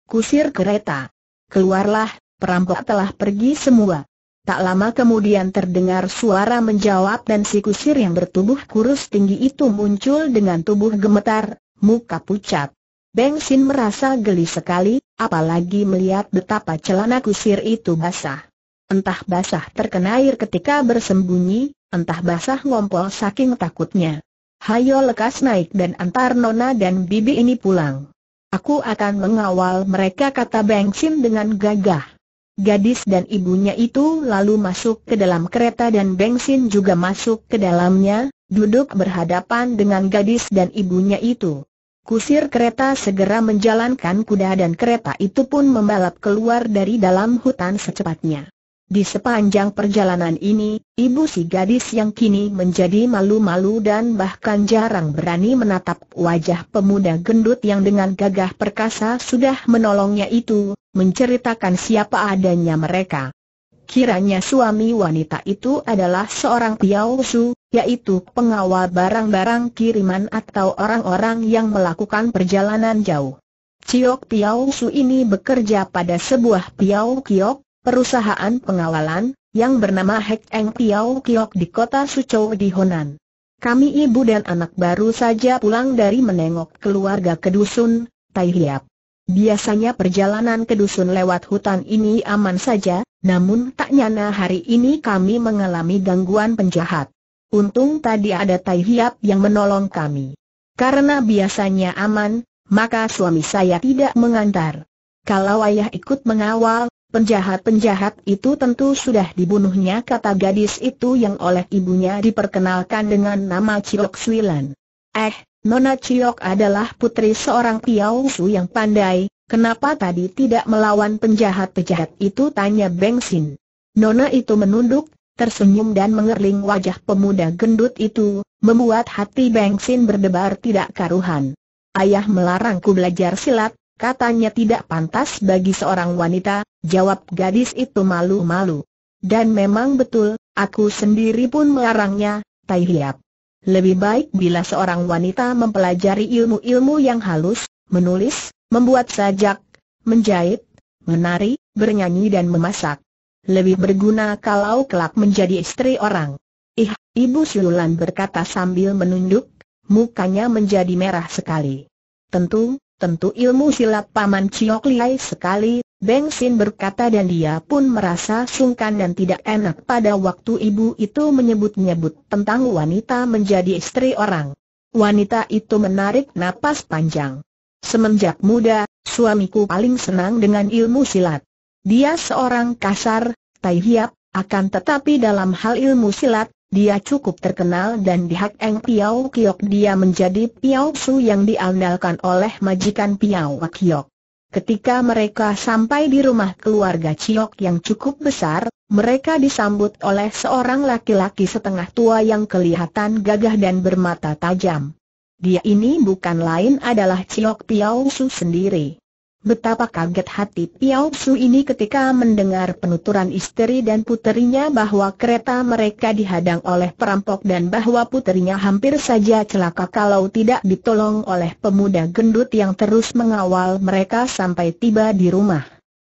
Kusir kereta. Keluarlah, perampok telah pergi semua. Tak lama kemudian terdengar suara menjawab dan si kusir yang bertubuh kurus tinggi itu muncul dengan tubuh gemetar, muka pucat. Beng Sin merasa geli sekali, apalagi melihat betapa celana kusir itu basah. Entah basah terkena air ketika bersembunyi, entah basah ngompol saking takutnya. Hayo lekas naik dan antar Nona dan Bibi ini pulang. Aku akan mengawal mereka kata Beng Sim dengan gagah. Gadis dan ibunya itu lalu masuk ke dalam kereta dan Beng Sim juga masuk ke dalamnya, duduk berhadapan dengan gadis dan ibunya itu. Kusir kereta segera menjalankan kuda dan kereta itu pun membalap keluar dari dalam hutan secepatnya. Di sepanjang perjalanan ini, ibu si gadis yang kini menjadi malu-malu dan bahkan jarang berani menatap wajah pemuda gendut yang dengan gagah perkasa sudah menolongnya itu, menceritakan siapa adanya mereka. Kiranya suami wanita itu adalah seorang piausu, yaitu pengawal barang-barang kiriman atau orang-orang yang melakukan perjalanan jauh. Ciok Piau Su ini bekerja pada sebuah Piau Kiok, perusahaan pengawalan, yang bernama Hek Eng Piao Kiok di kota Suzhou di Honan. Kami ibu dan anak baru saja pulang dari menengok keluarga ke dusun, Tai Hiap. Biasanya perjalanan ke dusun lewat hutan ini aman saja, namun tak nyana hari ini kami mengalami gangguan penjahat. Untung tadi ada Tai Hiap yang menolong kami. Karena biasanya aman, maka suami saya tidak mengantar. Kalau ayah ikut mengawal, Penjahat-penjahat itu tentu sudah dibunuhnya kata gadis itu yang oleh ibunya diperkenalkan dengan nama Ciok Swilan. Eh, Nona Ciok adalah putri seorang piausu Su yang pandai, kenapa tadi tidak melawan penjahat-penjahat itu tanya Beng Sin. Nona itu menunduk, tersenyum dan mengerling wajah pemuda gendut itu, membuat hati Beng Sin berdebar tidak karuhan. Ayah melarangku belajar silat, Katanya tidak pantas bagi seorang wanita, jawab gadis itu malu-malu. Dan memang betul, aku sendiri pun melarangnya, Tai Hiap. Lebih baik bila seorang wanita mempelajari ilmu-ilmu yang halus, menulis, membuat sajak, menjahit, menari, bernyanyi dan memasak. Lebih berguna kalau kelak menjadi istri orang. Ih, Ibu Sululan berkata sambil menunduk, mukanya menjadi merah sekali. Tentu, Tentu ilmu silat Paman Ciok Liai sekali, Beng Sin berkata dan dia pun merasa sungkan dan tidak enak pada waktu ibu itu menyebut-nyebut tentang wanita menjadi istri orang. Wanita itu menarik napas panjang. Semenjak muda, suamiku paling senang dengan ilmu silat. Dia seorang kasar, tai hiap, akan tetapi dalam hal ilmu silat, dia cukup terkenal dan di Hak Eng Piao Kiok dia menjadi Piao Su yang diandalkan oleh majikan Piao Kiok. Ketika mereka sampai di rumah keluarga Ciok yang cukup besar, mereka disambut oleh seorang laki-laki setengah tua yang kelihatan gagah dan bermata tajam. Dia ini bukan lain adalah Ciok Piao Su sendiri. Betapa kaget hati Piao Su ini ketika mendengar penuturan istri dan puterinya bahwa kereta mereka dihadang oleh perampok dan bahwa puterinya hampir saja celaka kalau tidak ditolong oleh pemuda gendut yang terus mengawal mereka sampai tiba di rumah.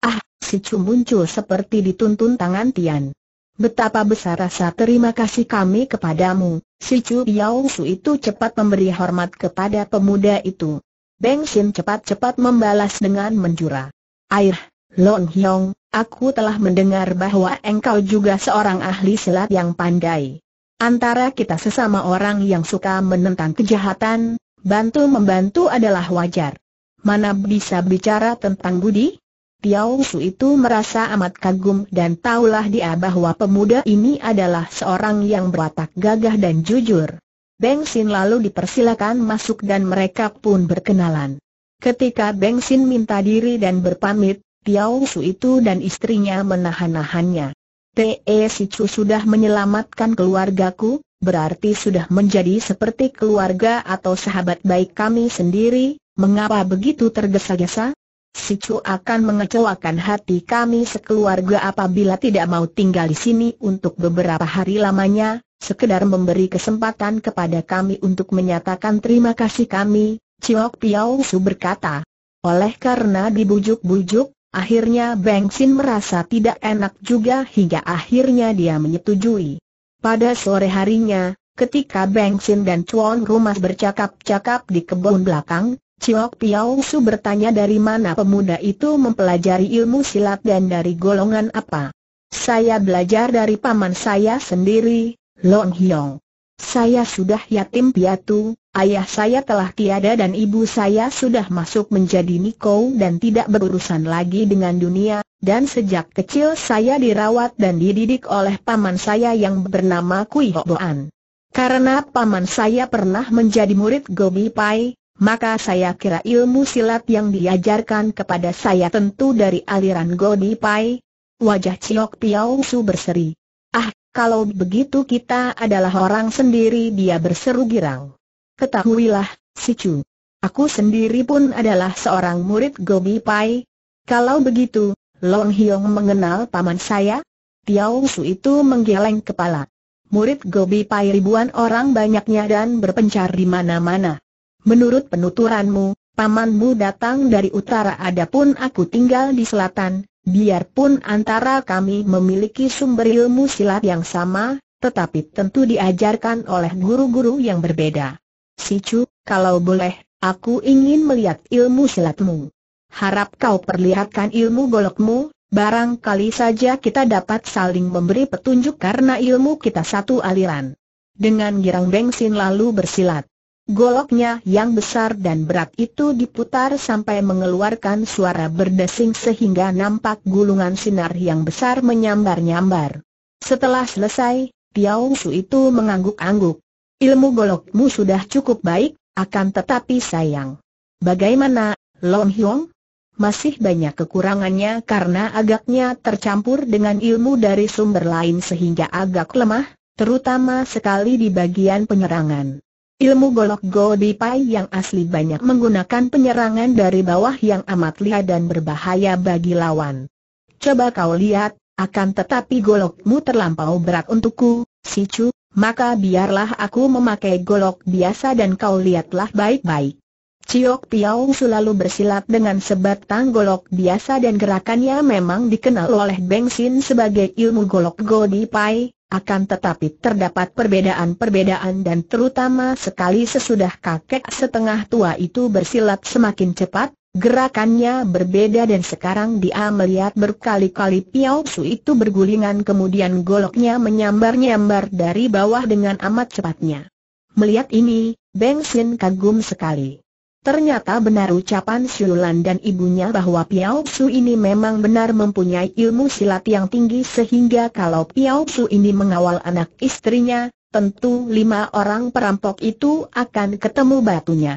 Ah, si Chu muncul seperti dituntun tangan Tian. Betapa besar rasa terima kasih kami kepadamu, si Chu Piao Su itu cepat memberi hormat kepada pemuda itu. Beng Sim cepat-cepat membalas dengan menjura. Air, Lon Hyong, aku telah mendengar bahwa engkau juga seorang ahli silat yang pandai. Antara kita sesama orang yang suka menentang kejahatan, bantu-membantu adalah wajar. Mana bisa bicara tentang budi? Tiao Su itu merasa amat kagum dan tahulah dia bahwa pemuda ini adalah seorang yang berwatak gagah dan jujur. Beng Sin lalu dipersilakan masuk dan mereka pun berkenalan. Ketika Beng Sin minta diri dan berpamit, Tiao Su itu dan istrinya menahan-nahannya. Te e Si Chu sudah menyelamatkan keluargaku, berarti sudah menjadi seperti keluarga atau sahabat baik kami sendiri, mengapa begitu tergesa-gesa? Si Chu akan mengecewakan hati kami sekeluarga apabila tidak mau tinggal di sini untuk beberapa hari lamanya, sekedar memberi kesempatan kepada kami untuk menyatakan terima kasih kami, Ciok Piao Su berkata. Oleh karena dibujuk-bujuk, akhirnya Beng Sin merasa tidak enak juga hingga akhirnya dia menyetujui. Pada sore harinya, ketika Beng Sin dan Chuan Rumas bercakap-cakap di kebun belakang, Chiok Piau Su bertanya dari mana pemuda itu mempelajari ilmu silat dan dari golongan apa. Saya belajar dari paman saya sendiri, Long Hiong. Saya sudah yatim piatu, ayah saya telah tiada dan ibu saya sudah masuk menjadi Niko dan tidak berurusan lagi dengan dunia, dan sejak kecil saya dirawat dan dididik oleh paman saya yang bernama Kui Ho Boan. Karena paman saya pernah menjadi murid Gobi Pai, maka saya kira ilmu silat yang diajarkan kepada saya tentu dari aliran Godi Pai. Wajah Ciok Piao Su berseri. Ah, kalau begitu kita adalah orang sendiri dia berseru girang. Ketahuilah, si Chu. Aku sendiri pun adalah seorang murid Gobi Pai. Kalau begitu, Long Hiong mengenal paman saya? Tiao Su itu menggeleng kepala. Murid Gobi Pai ribuan orang banyaknya dan berpencar di mana-mana. Menurut penuturanmu, pamanmu datang dari utara adapun aku tinggal di selatan, biarpun antara kami memiliki sumber ilmu silat yang sama, tetapi tentu diajarkan oleh guru-guru yang berbeda. Sicu, kalau boleh, aku ingin melihat ilmu silatmu. Harap kau perlihatkan ilmu golokmu, barangkali saja kita dapat saling memberi petunjuk karena ilmu kita satu aliran. Dengan girang bengsin lalu bersilat. Goloknya yang besar dan berat itu diputar sampai mengeluarkan suara berdesing sehingga nampak gulungan sinar yang besar menyambar-nyambar. Setelah selesai, Tiao Su itu mengangguk-angguk. Ilmu golokmu sudah cukup baik, akan tetapi sayang. Bagaimana, Long Hiong? Masih banyak kekurangannya karena agaknya tercampur dengan ilmu dari sumber lain sehingga agak lemah, terutama sekali di bagian penyerangan. Ilmu golok pai yang asli banyak menggunakan penyerangan dari bawah yang amat lihat dan berbahaya bagi lawan. Coba kau lihat, akan tetapi golokmu terlampau berat untukku, si Chu, maka biarlah aku memakai golok biasa dan kau lihatlah baik-baik. Ciok Piao selalu bersilat dengan sebatang golok biasa dan gerakannya memang dikenal oleh Beng Sin sebagai ilmu golok pai. Akan tetapi terdapat perbedaan-perbedaan dan terutama sekali sesudah kakek setengah tua itu bersilat semakin cepat, gerakannya berbeda dan sekarang dia melihat berkali-kali Piao Su itu bergulingan kemudian goloknya menyambar-nyambar dari bawah dengan amat cepatnya. Melihat ini, Beng Sin kagum sekali. Ternyata benar ucapan Siulan dan ibunya bahwa Piao Su ini memang benar mempunyai ilmu silat yang tinggi sehingga kalau Piao Su ini mengawal anak istrinya, tentu lima orang perampok itu akan ketemu batunya.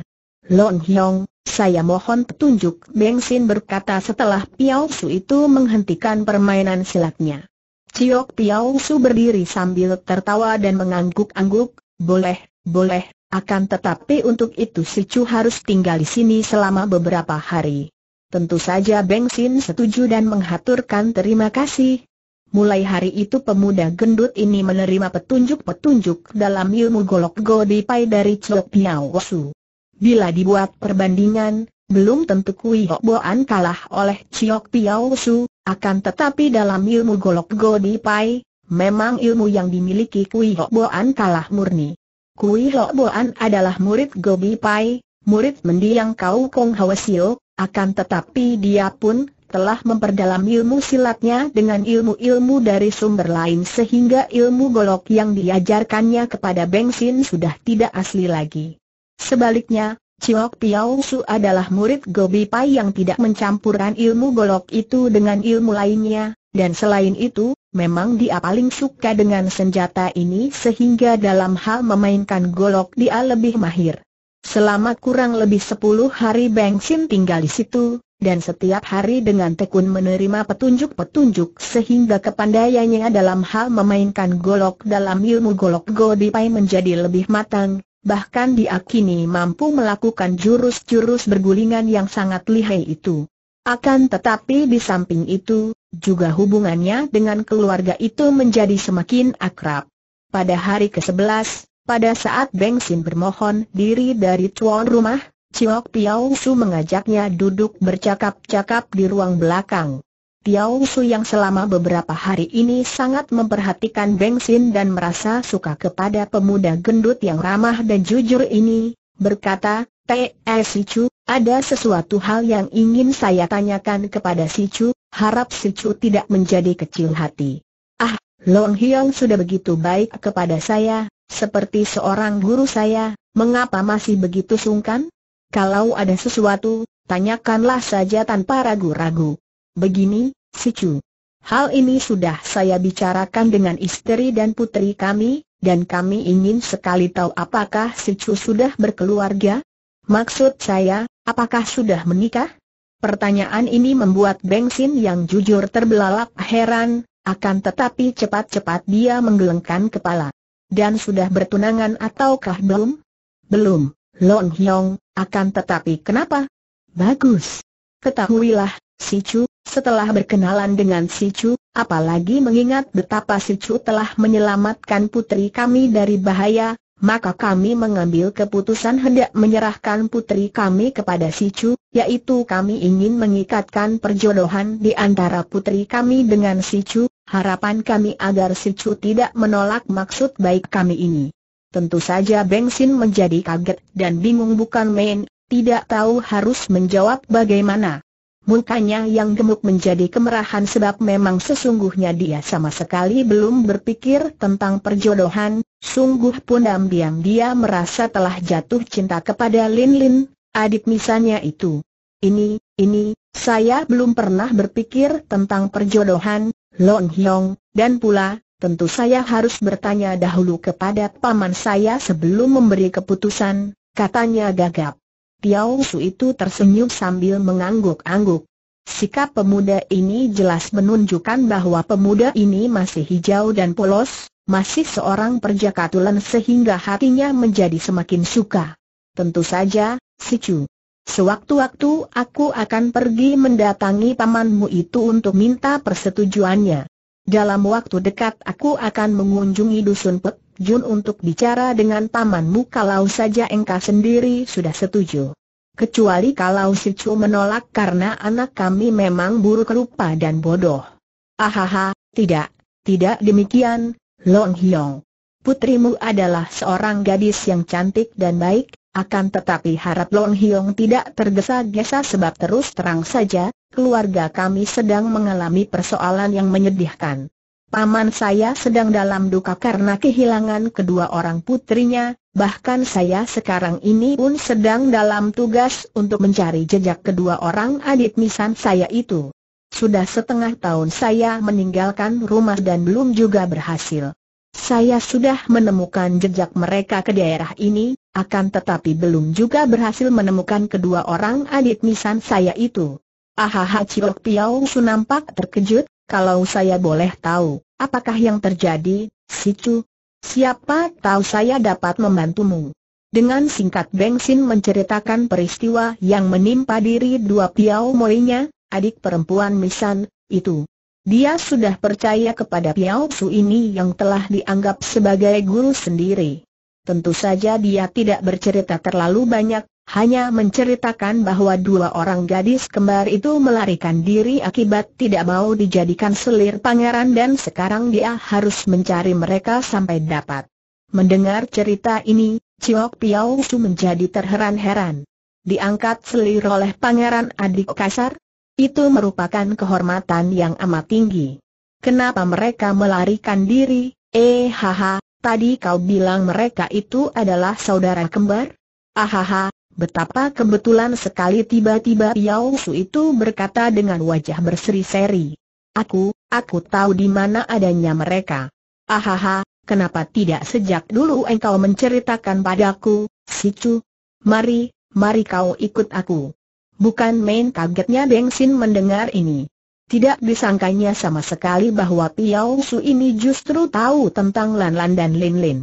Long Hyong, saya mohon petunjuk, Beng Sin berkata setelah Piao Su itu menghentikan permainan silatnya. Ciok Piao Su berdiri sambil tertawa dan mengangguk-angguk, boleh, boleh, akan tetapi untuk itu si Chu harus tinggal di sini selama beberapa hari. Tentu saja Beng Sin setuju dan menghaturkan terima kasih. Mulai hari itu pemuda gendut ini menerima petunjuk-petunjuk dalam ilmu golok godipai dari Chok Piao Su. Bila dibuat perbandingan, belum tentu Kui Hok Boan kalah oleh Chok Piao Su, akan tetapi dalam ilmu golok godipai, memang ilmu yang dimiliki Kui Hok Boan kalah murni. Kui Ho Boan adalah murid Gobi Pai, murid mendiang Kau Kong Hwasio, akan tetapi dia pun telah memperdalam ilmu silatnya dengan ilmu-ilmu dari sumber lain sehingga ilmu golok yang diajarkannya kepada Beng Sin sudah tidak asli lagi. Sebaliknya, Chiok Piao Su adalah murid Gobi Pai yang tidak mencampurkan ilmu golok itu dengan ilmu lainnya, dan selain itu, Memang dia paling suka dengan senjata ini sehingga dalam hal memainkan golok dia lebih mahir. Selama kurang lebih 10 hari Beng Sim tinggal di situ, dan setiap hari dengan tekun menerima petunjuk-petunjuk sehingga kepandaiannya dalam hal memainkan golok dalam ilmu golok go dipai menjadi lebih matang, bahkan dia kini mampu melakukan jurus-jurus bergulingan yang sangat lihai itu. Akan tetapi di samping itu, juga hubungannya dengan keluarga itu menjadi semakin akrab. Pada hari ke-11, pada saat Beng Sin bermohon diri dari tuan rumah, Chiok Piao Su mengajaknya duduk bercakap-cakap di ruang belakang. Piao Su yang selama beberapa hari ini sangat memperhatikan Beng Sin dan merasa suka kepada pemuda gendut yang ramah dan jujur ini, berkata, T.E. Eh, si Chu, ada sesuatu hal yang ingin saya tanyakan kepada Si Chu, Harap si Chu tidak menjadi kecil hati. Ah, Long Hyang sudah begitu baik kepada saya, seperti seorang guru saya, mengapa masih begitu sungkan? Kalau ada sesuatu, tanyakanlah saja tanpa ragu-ragu. Begini, si Chu. Hal ini sudah saya bicarakan dengan istri dan putri kami, dan kami ingin sekali tahu apakah si Chu sudah berkeluarga? Maksud saya, apakah sudah menikah? Pertanyaan ini membuat Bengsin yang jujur terbelalak heran, akan tetapi cepat-cepat dia menggelengkan kepala. Dan sudah bertunangan ataukah belum? Belum, Lon Hyong, akan tetapi kenapa? Bagus. Ketahuilah, Si Chu, setelah berkenalan dengan Si Chu, apalagi mengingat betapa Si Chu telah menyelamatkan putri kami dari bahaya, maka kami mengambil keputusan hendak menyerahkan putri kami kepada si Chu, yaitu kami ingin mengikatkan perjodohan di antara putri kami dengan si Chu, harapan kami agar si Chu tidak menolak maksud baik kami ini. Tentu saja Beng Sin menjadi kaget dan bingung bukan main, tidak tahu harus menjawab bagaimana. Mukanya yang gemuk menjadi kemerahan sebab memang sesungguhnya dia sama sekali belum berpikir tentang perjodohan, sungguh pun diam-diam dia merasa telah jatuh cinta kepada Lin Lin, adik misalnya itu. Ini, ini, saya belum pernah berpikir tentang perjodohan, Long Hyong, dan pula, tentu saya harus bertanya dahulu kepada paman saya sebelum memberi keputusan, katanya gagap. Tiau Su itu tersenyum sambil mengangguk-angguk. Sikap pemuda ini jelas menunjukkan bahwa pemuda ini masih hijau dan polos, masih seorang perjaka tulen sehingga hatinya menjadi semakin suka. Tentu saja, si Chu. Sewaktu-waktu aku akan pergi mendatangi pamanmu itu untuk minta persetujuannya. Dalam waktu dekat aku akan mengunjungi dusun Pek Jun untuk bicara dengan pamanmu kalau saja engkau sendiri sudah setuju. Kecuali kalau si Chu menolak karena anak kami memang buruk rupa dan bodoh. Ahaha, tidak, tidak demikian, Long Hyong. Putrimu adalah seorang gadis yang cantik dan baik, akan tetapi harap Long Hyong tidak tergesa-gesa sebab terus terang saja, keluarga kami sedang mengalami persoalan yang menyedihkan. Paman saya sedang dalam duka karena kehilangan kedua orang putrinya, bahkan saya sekarang ini pun sedang dalam tugas untuk mencari jejak kedua orang adik misan saya itu. Sudah setengah tahun saya meninggalkan rumah dan belum juga berhasil. Saya sudah menemukan jejak mereka ke daerah ini, akan tetapi belum juga berhasil menemukan kedua orang adik misan saya itu. Ahaha Cilok Piau Su nampak terkejut, kalau saya boleh tahu, apakah yang terjadi, Si Cu? Siapa tahu saya dapat membantumu. Dengan singkat Beng Sin menceritakan peristiwa yang menimpa diri dua Piao Moinya, adik perempuan Misan, itu. Dia sudah percaya kepada Piau Su ini yang telah dianggap sebagai guru sendiri. Tentu saja dia tidak bercerita terlalu banyak, hanya menceritakan bahwa dua orang gadis kembar itu melarikan diri akibat tidak mau dijadikan selir pangeran dan sekarang dia harus mencari mereka sampai dapat. Mendengar cerita ini, Ciok Piao Su menjadi terheran-heran. Diangkat selir oleh pangeran adik kasar? Itu merupakan kehormatan yang amat tinggi. Kenapa mereka melarikan diri? Eh haha, Tadi kau bilang mereka itu adalah saudara kembar? Ahaha, ah, Betapa kebetulan sekali tiba-tiba Yao Su itu berkata dengan wajah berseri-seri. Aku, aku tahu di mana adanya mereka. Ahaha, kenapa tidak sejak dulu engkau menceritakan padaku, si Chu? Mari, mari kau ikut aku. Bukan main kagetnya Beng Sin mendengar ini. Tidak disangkanya sama sekali bahwa Piao Su ini justru tahu tentang Lan Lan dan Lin Lin.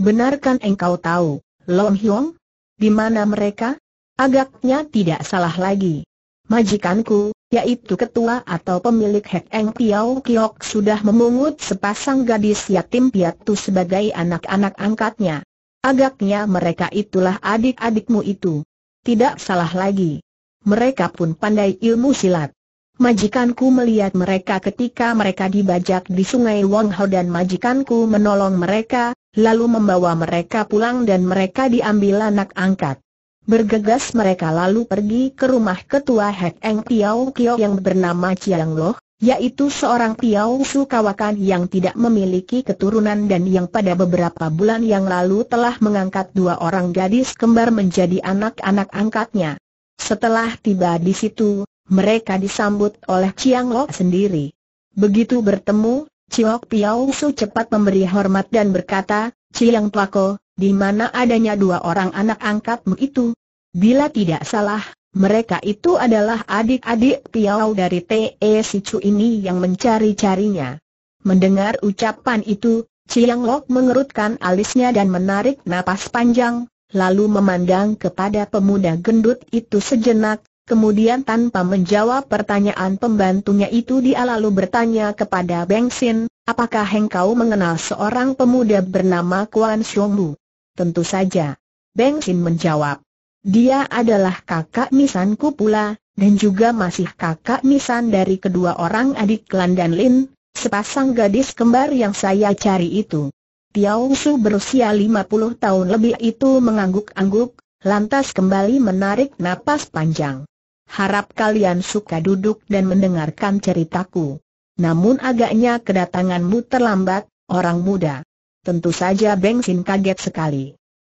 Benarkan engkau tahu, Long Hiong? Di mana mereka? Agaknya tidak salah lagi. Majikanku, yaitu ketua atau pemilik Hek Eng Piao Kiok sudah memungut sepasang gadis yatim piatu sebagai anak-anak angkatnya. Agaknya mereka itulah adik-adikmu itu. Tidak salah lagi. Mereka pun pandai ilmu silat. Majikanku melihat mereka ketika mereka dibajak di sungai Wong Ho dan majikanku menolong mereka, lalu membawa mereka pulang dan mereka diambil anak angkat. Bergegas mereka lalu pergi ke rumah ketua Hek Eng Piao Kio yang bernama Chiang Loh, yaitu seorang Su Kawakan yang tidak memiliki keturunan dan yang pada beberapa bulan yang lalu telah mengangkat dua orang gadis kembar menjadi anak-anak angkatnya. Setelah tiba di situ, mereka disambut oleh Chiang Lok sendiri. Begitu bertemu, Chiok Piao Su cepat memberi hormat dan berkata, Chiang Tuako, di mana adanya dua orang anak angkatmu itu? Bila tidak salah, mereka itu adalah adik-adik Piao dari T.E. Sicu ini yang mencari-carinya. Mendengar ucapan itu, Chiang Lok mengerutkan alisnya dan menarik napas panjang, lalu memandang kepada pemuda gendut itu sejenak, Kemudian tanpa menjawab pertanyaan pembantunya itu dia lalu bertanya kepada Beng Sin, apakah engkau mengenal seorang pemuda bernama Kuan Xiong Lu? Tentu saja. Beng Sin menjawab. Dia adalah kakak misanku pula, dan juga masih kakak misan dari kedua orang adik Lan dan Lin, sepasang gadis kembar yang saya cari itu. Tiao Su berusia 50 tahun lebih itu mengangguk-angguk, lantas kembali menarik napas panjang harap kalian suka duduk dan mendengarkan ceritaku. Namun agaknya kedatanganmu terlambat, orang muda. Tentu saja Beng Sin kaget sekali.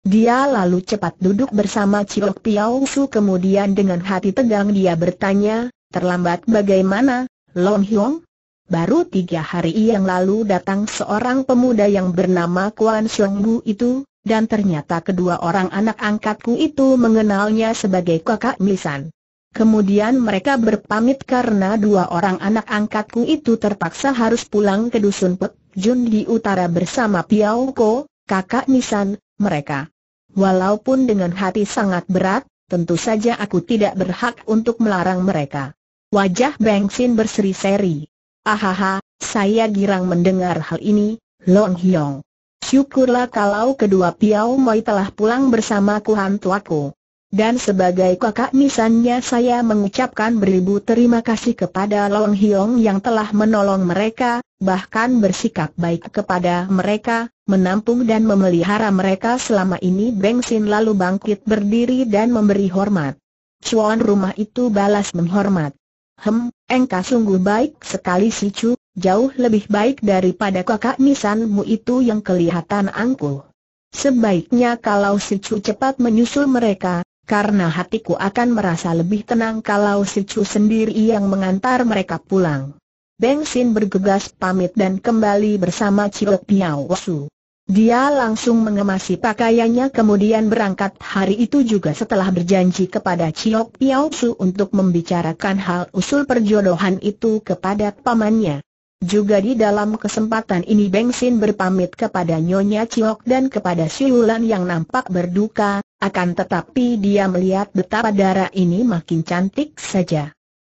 Dia lalu cepat duduk bersama Ciok Piau Su kemudian dengan hati tegang dia bertanya, terlambat bagaimana, Long Hiong? Baru tiga hari yang lalu datang seorang pemuda yang bernama Kuan Siong Bu itu, dan ternyata kedua orang anak angkatku itu mengenalnya sebagai kakak Misan. Kemudian mereka berpamit karena dua orang anak angkatku itu terpaksa harus pulang ke dusun Pek Jun di utara bersama Piao Ko, kakak Nisan, mereka. Walaupun dengan hati sangat berat, tentu saja aku tidak berhak untuk melarang mereka. Wajah Beng Sin berseri-seri. Ahaha, saya girang mendengar hal ini, Long Hyong. Syukurlah kalau kedua Piao Moi telah pulang bersama Kuhan Tuaku. Dan sebagai kakak misannya saya mengucapkan beribu terima kasih kepada Long Hiong yang telah menolong mereka, bahkan bersikap baik kepada mereka, menampung dan memelihara mereka selama ini Beng Sin lalu bangkit berdiri dan memberi hormat. Cuan rumah itu balas menghormat. Hem, engkau sungguh baik sekali si Chu, jauh lebih baik daripada kakak misanmu itu yang kelihatan angkuh. Sebaiknya kalau si Chu cepat menyusul mereka, karena hatiku akan merasa lebih tenang kalau si Chu sendiri yang mengantar mereka pulang. Beng Sin bergegas pamit dan kembali bersama Cilok Piao Su. Dia langsung mengemasi pakaiannya kemudian berangkat hari itu juga setelah berjanji kepada Ciok Piao Su untuk membicarakan hal usul perjodohan itu kepada pamannya. Juga di dalam kesempatan ini Beng Sin berpamit kepada Nyonya Chiok dan kepada Siulan yang nampak berduka, akan tetapi dia melihat betapa darah ini makin cantik saja.